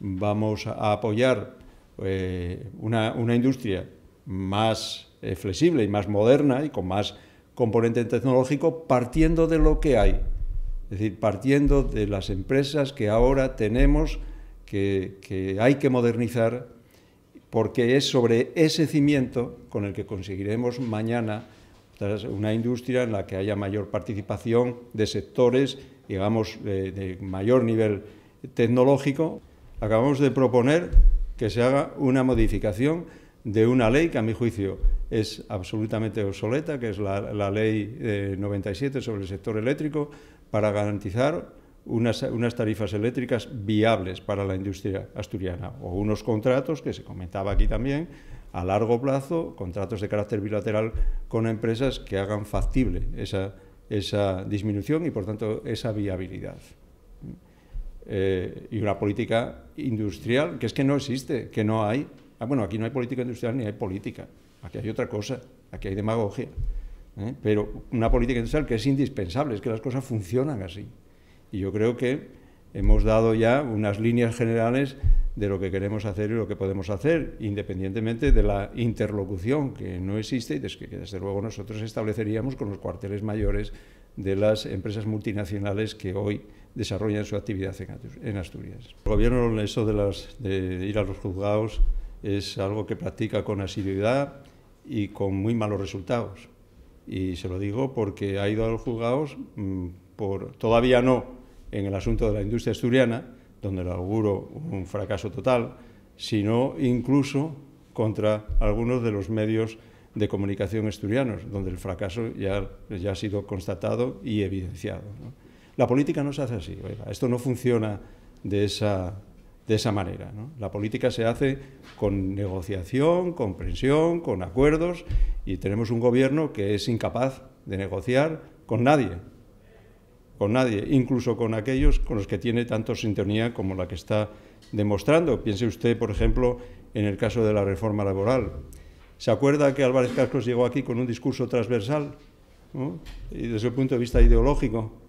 vamos a apoyar eh, una, industria más eh, flexible y más moderna y con más componente tecnológico partiendo de lo que hay, es decir, partiendo de las empresas que ahora tenemos que, hay que modernizar porque es sobre ese cimiento con el que conseguiremos mañana una industria en la que haya mayor participación de sectores, digamos, eh, de mayor nivel tecnológico acabamos de proponer que se haga una modificación de una ley que a mi juicio es absolutamente obsoleta, que es la, ley 97 eh, sobre el sector eléctrico, para garantizar unas, tarifas eléctricas viables para la industria asturiana o unos contratos que se comentaba aquí también a largo plazo, contratos de carácter bilateral con empresas que hagan factible esa disminución y por tanto esa viabilidad. Eh, y una política industrial, que es que no existe, que no hay. Ah, bueno, aquí no hay política industrial ni hay política, aquí hay otra cosa, aquí hay demagogia. ¿eh? Pero una política industrial que es indispensable, es que las cosas funcionan así. Y yo creo que hemos dado ya unas líneas generales de lo que queremos hacer y lo que podemos hacer, independientemente de la interlocución que no existe y que desde luego nosotros estableceríamos con los cuarteles mayores de las empresas multinacionales que hoy desarrollan su actividad en Asturias. El gobierno, en eso de, ir a los juzgados, es algo que practica con asiduidad y con muy malos resultados. Y se lo digo porque ha ido a los juzgados, mm, por, todavía no en el asunto de la industria asturiana, donde le auguro un fracaso total, sino incluso contra algunos de los medios de comunicación asturianos, donde el fracaso ya, ya ha sido constatado y evidenciado. La política no se hace así, esto no funciona de esa, de esa manera. La política se hace con negociación, comprensión, con acuerdos y tenemos un gobierno que es incapaz de negociar con nadie, con nadie, incluso con aquellos con los que tiene tanto sintonía como la que está demostrando. Piense usted, por ejemplo, en el caso de la reforma laboral. ¿Se acuerda que Álvarez Cascos llegó aquí con un discurso transversal? Y desde el punto de vista ideológico,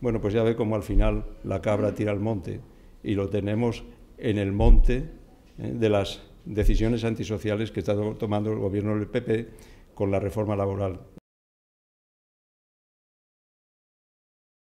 bueno, pues ya ve cómo al final la cabra tira al monte y lo tenemos en el monte ¿eh? de las decisiones antisociales que está tomando el gobierno del PP con la reforma laboral.